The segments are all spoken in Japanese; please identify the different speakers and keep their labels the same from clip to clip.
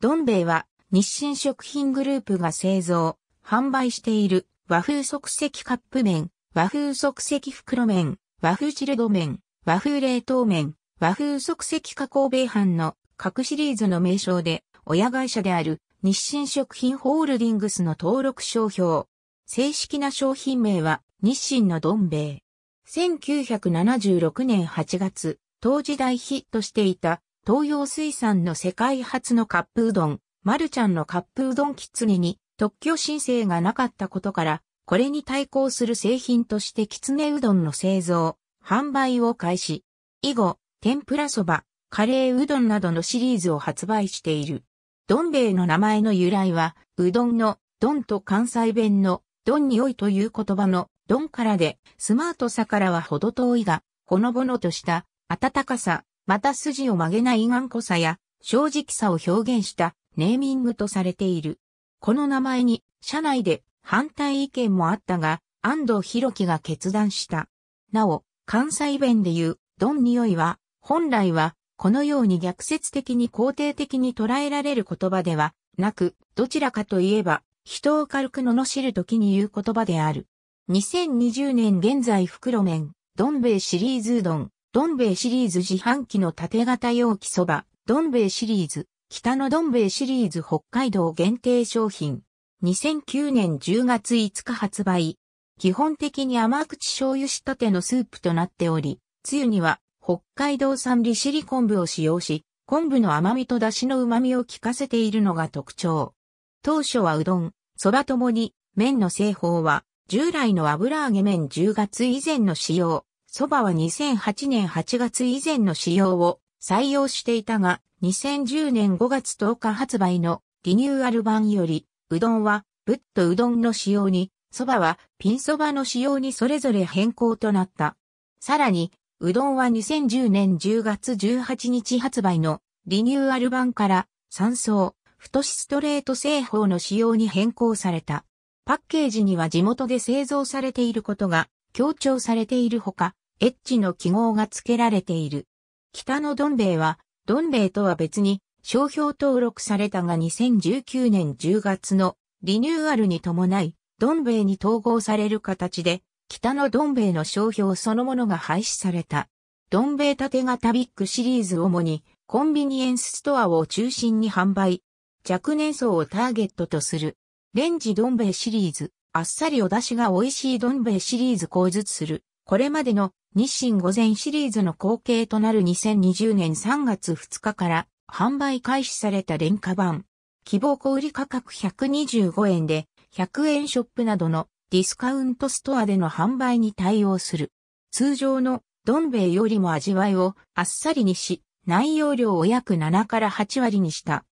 Speaker 1: どん兵衛は日清食品グループが製造、販売している和風即席カップ麺、和風即席袋麺、和風チルド麺、和風冷凍麺、和風即席加工米飯の各シリーズの名称で親会社である日清食品ホールディングスの登録商標。正式な商品名は日清のどん兵衛。1976年8月、当時大ヒットしていた東洋水産の世界初のカップうどん、マルちゃんのカップうどんキツネに特許申請がなかったことから、これに対抗する製品としてきつねうどんの製造、販売を開始。以後、天ぷらそば、カレーうどんなどのシリーズを発売している。どん兵衛の名前の由来は、うどんの、どんと関西弁の、どんにおいという言葉の、どんからで、スマートさからはほど遠いが、ほのぼのとした、暖かさ、また筋を曲げない頑固さや正直さを表現したネーミングとされている。この名前に社内で反対意見もあったが、安藤博樹が決断した。なお、関西弁で言う、どん匂いは、本来は、このように逆説的に肯定的に捉えられる言葉ではなく、どちらかといえば、人を軽く罵る時に言う言葉である。2020年現在袋麺、どん兵衛シリーズうどん、どん兵衛シリーズ自販機の縦型容器そば、どん兵衛シリーズ、北のどん兵衛シリーズ北海道限定商品。2009年10月5日発売。基本的に甘口醤油仕立てのスープとなっており、つゆには北海道産利尻昆布を使用し、昆布の甘みと出汁の旨みを効かせているのが特徴。当初はうどん、そばともに、麺の製法は、従来の油揚げ麺10月以前の使用、蕎麦は2008年8月以前の仕様を採用していたが、2010年5月10日発売のリニューアル版より、うどんはぶっとうどんの仕様に、蕎麦はピン蕎麦の仕様にそれぞれ変更となった。さらに、うどんは2010年10月18日発売のリニューアル版から3層、太しストレート製法の仕様に変更された。パッケージには地元で製造されていることが強調されているほか、エッジの記号が付けられている。北のどんベイは、どんベイとは別に、商標登録されたが2019年10月のリニューアルに伴い、どんベイに統合される形で、北のどんベイの商標そのものが廃止された。どんベイ縦型ビッグシリーズ主に、コンビニエンスストアを中心に販売。若年層をターゲットとする。レンジどんベイシリーズ、あっさりお出汁が美味しいどんベイシリーズ構図する。これまでの日清午前シリーズの後継となる2020年3月2日から販売開始された廉価版。希望小売価格125円で100円ショップなどのディスカウントストアでの販売に対応する。通常のどん兵衛よりも味わいをあっさりにし、内容量を約7から8割にした。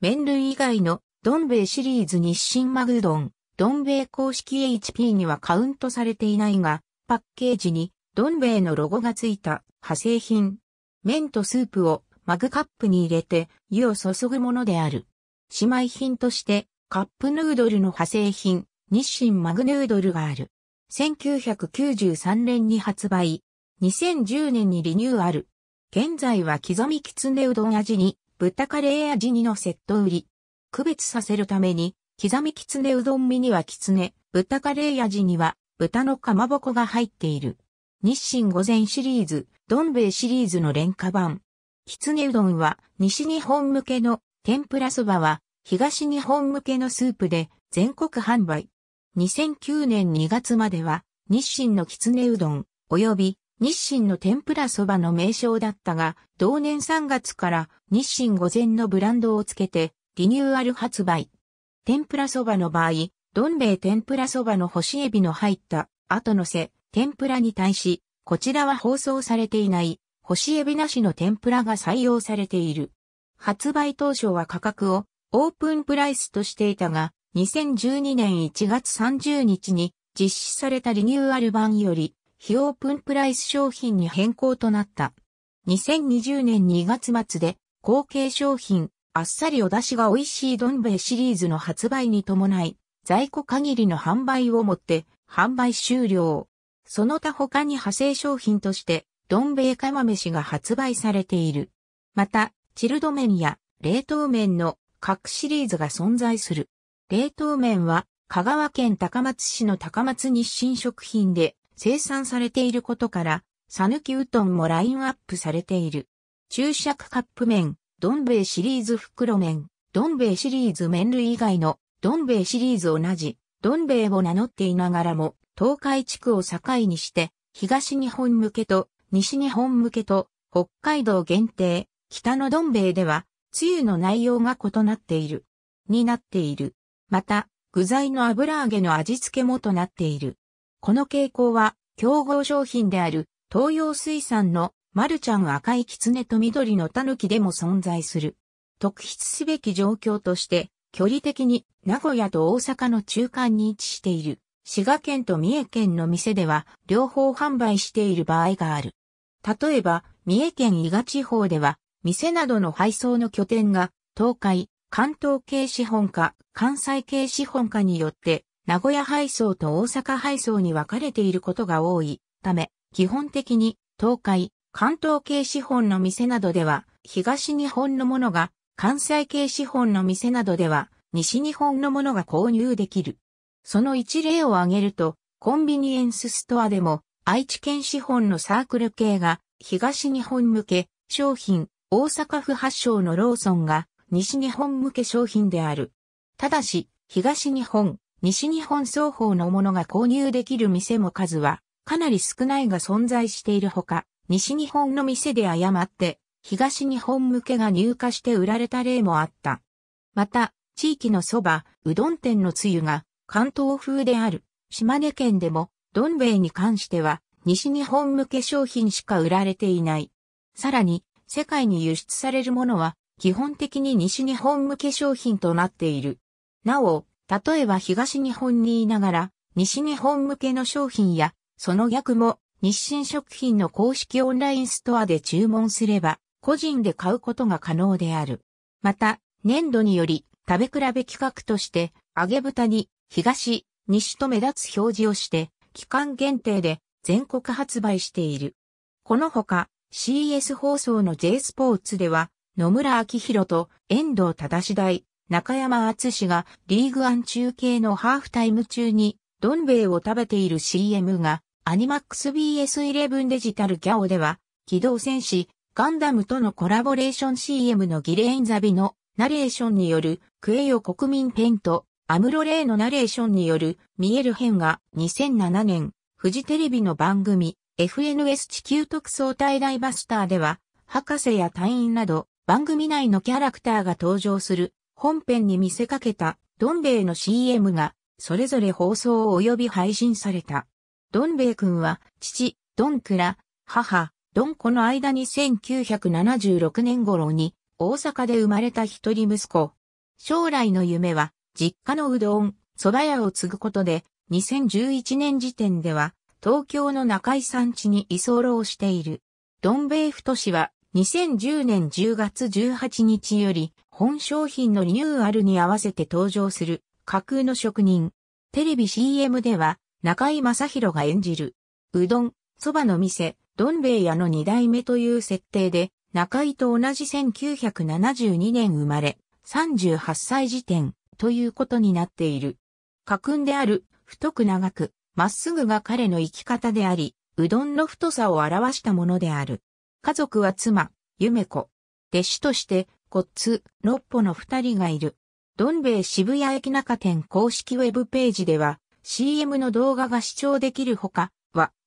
Speaker 1: 麺類以外のどん兵衛シリーズ日清マグドン、どん兵衛公式 HP にはカウントされていないが、パッケージに、どん兵衛のロゴがついた派生品。麺とスープをマグカップに入れて湯を注ぐものである。姉妹品としてカップヌードルの派生品、日清マグヌードルがある。1993年に発売。2010年にリニューアル。現在は刻みきつねうどん味に、豚カレー味にのセット売り。区別させるために、刻みきつねうどん味にはきつね、豚カレー味には豚のかまぼこが入っている。日清御前シリーズ、どん兵衛シリーズの廉価版。きつねうどんは西日本向けの、天ぷらそばは東日本向けのスープで全国販売。2009年2月までは日清のきつねうどん及び日清の天ぷらそばの名称だったが、同年3月から日清御前のブランドをつけてリニューアル発売。天ぷらそばの場合、どん兵衛天ぷらそばの干しエビの入った後のせ、天ぷらに対し、こちらは放送されていない、干しエビなしの天ぷらが採用されている。発売当初は価格をオープンプライスとしていたが、2012年1月30日に実施されたリニューアル版より、非オープンプライス商品に変更となった。2020年2月末で、後継商品、あっさりお出汁が美味しいどん兵衛シリーズの発売に伴い、在庫限りの販売をもって販売終了。その他他に派生商品として、どん兵衛釜飯が発売されている。また、チルド麺や冷凍麺の各シリーズが存在する。冷凍麺は、香川県高松市の高松日清食品で生産されていることから、さぬきうどんもラインアップされている。注釈カップ麺、どん兵衛シリーズ袋麺、どん兵衛シリーズ麺類以外のどんベイシリーズ同じ、どんベイを名乗っていながらも、東海地区を境にして、東日本向けと、西日本向けと、北海道限定、北のどんベイでは、つゆの内容が異なっている。になっている。また、具材の油揚げの味付けもとなっている。この傾向は、競合商品である、東洋水産の、マルちゃん赤い狐と緑の狸でも存在する。特筆すべき状況として、距離的に名古屋と大阪の中間に位置している滋賀県と三重県の店では両方販売している場合がある。例えば、三重県伊賀地方では、店などの配送の拠点が、東海、関東系資本家、関西系資本家によって、名古屋配送と大阪配送に分かれていることが多いため、基本的に東海、関東系資本の店などでは、東日本のものが関西系資本の店などでは、西日本のものが購入できる。その一例を挙げると、コンビニエンスストアでも、愛知県資本のサークル系が、東日本向け、商品、大阪府発祥のローソンが、西日本向け商品である。ただし、東日本、西日本双方のものが購入できる店も数は、かなり少ないが存在しているほか、西日本の店で誤って、東日本向けが入荷して売られた例もあった。また、地域の蕎麦、うどん店のつゆが関東風である島根県でも、どん兵衛に関しては西日本向け商品しか売られていない。さらに、世界に輸出されるものは基本的に西日本向け商品となっている。なお、例えば東日本にいながら、西日本向けの商品や、その逆も、日清食品の公式オンラインストアで注文すれば、個人で買うことが可能である。また、年度により食べ比べ企画として、揚げ豚に東、西と目立つ表示をして、期間限定で全国発売している。このほか、CS 放送の J スポーツでは、野村明宏と遠藤忠大、中山敦がリーグアン中継のハーフタイム中に、どん兵衛を食べている CM が、アニマックス BS11 デジタルギャオでは、機動戦士ガンダムとのコラボレーション CM のギレインザビのナレーションによるクエヨ国民ペンとアムロレイのナレーションによる見える編が2007年フジテレビの番組 FNS 地球特捜隊イバスターでは博士や隊員など番組内のキャラクターが登場する本編に見せかけたドンベイの CM がそれぞれ放送及び配信された。ドンベイ君は父、ドンクラ、母、ンこの間に1976年頃に大阪で生まれた一人息子。将来の夢は実家のうどん、蕎麦屋を継ぐことで2011年時点では東京の中井山地に居候している。ドンベイフト氏は2010年10月18日より本商品のリニューアルに合わせて登場する架空の職人。テレビ CM では中井正宏が演じるうどん、蕎麦の店、ドンベイ屋の二代目という設定で、中井と同じ1972年生まれ、38歳時点ということになっている。家訓である、太く長く、まっすぐが彼の生き方であり、うどんの太さを表したものである。家族は妻、夢子。弟子として、つ、のっぽの二人がいる。ドンベイ渋谷駅中店公式ウェブページでは、CM の動画が視聴できるほか、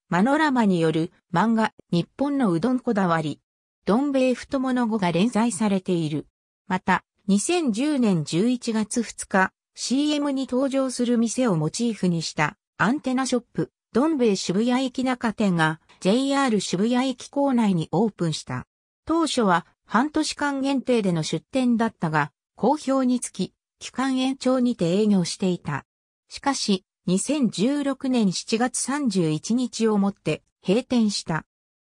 Speaker 1: マノラマによる漫画日本のうどんこだわり、どん兵衛太もの語が連載されている。また、2010年11月2日、CM に登場する店をモチーフにしたアンテナショップ、どん兵衛渋谷駅中店が JR 渋谷駅構内にオープンした。当初は半年間限定での出店だったが、好評につき、期間延長にて営業していた。しかし、2016年7月31日をもって閉店した。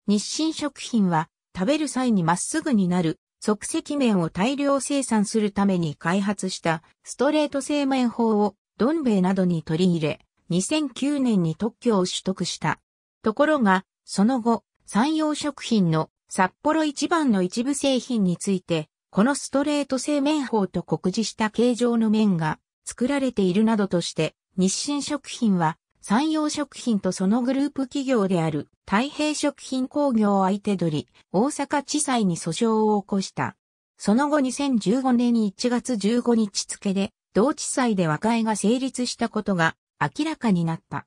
Speaker 1: 日清食品は食べる際にまっすぐになる即席麺を大量生産するために開発したストレート製麺法をどん兵衛などに取り入れ、2009年に特許を取得した。ところが、その後、産業食品の札幌一番の一部製品について、このストレート製麺法と告示した形状の麺が作られているなどとして日清食品は、山陽食品とそのグループ企業である太平食品工業を相手取り、大阪地裁に訴訟を起こした。その後2015年1月15日付で、同地裁で和解が成立したことが明らかになった。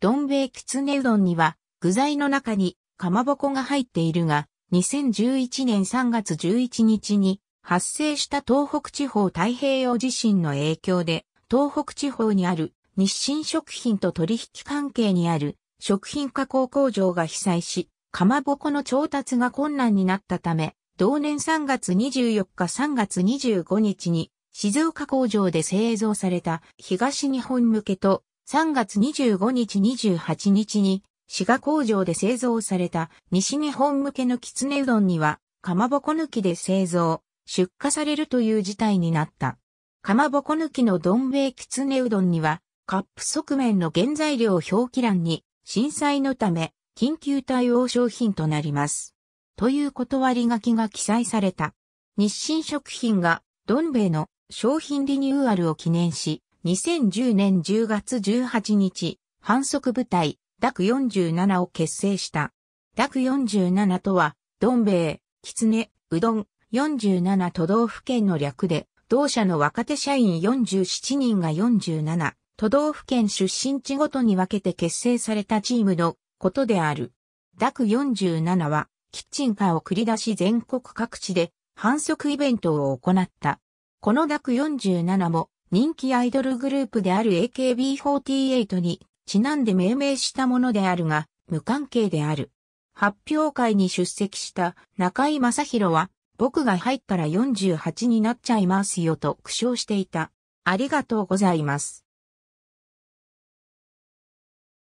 Speaker 1: どん兵衛きつねうどんには、具材の中にかまぼこが入っているが、2011年3月11日に発生した東北地方太平洋地震の影響で、東北地方にある日清食品と取引関係にある食品加工工場が被災し、かまぼこの調達が困難になったため、同年3月24日3月25日に静岡工場で製造された東日本向けと3月25日28日に滋賀工場で製造された西日本向けのきつねうどんにはかまぼこ抜きで製造、出荷されるという事態になった。かまぼこ抜きのどん兵衛きつねうどんにはカップ側面の原材料表記欄に、震災のため、緊急対応商品となります。という断り書きが記載された。日清食品が、どん兵衛の商品リニューアルを記念し、2010年10月18日、反則部隊、ダク47を結成した。ダク47とは、どん兵衛、きつね、うどん、47都道府県の略で、同社の若手社員47人が47、都道府県出身地ごとに分けて結成されたチームのことである。ダク47は、キッチンカーを繰り出し全国各地で反則イベントを行った。このダク47も人気アイドルグループである AKB48 にちなんで命名したものであるが、無関係である。発表会に出席した中井正宏は、僕が入ったら48になっちゃいますよと苦笑していた。ありがとうございます。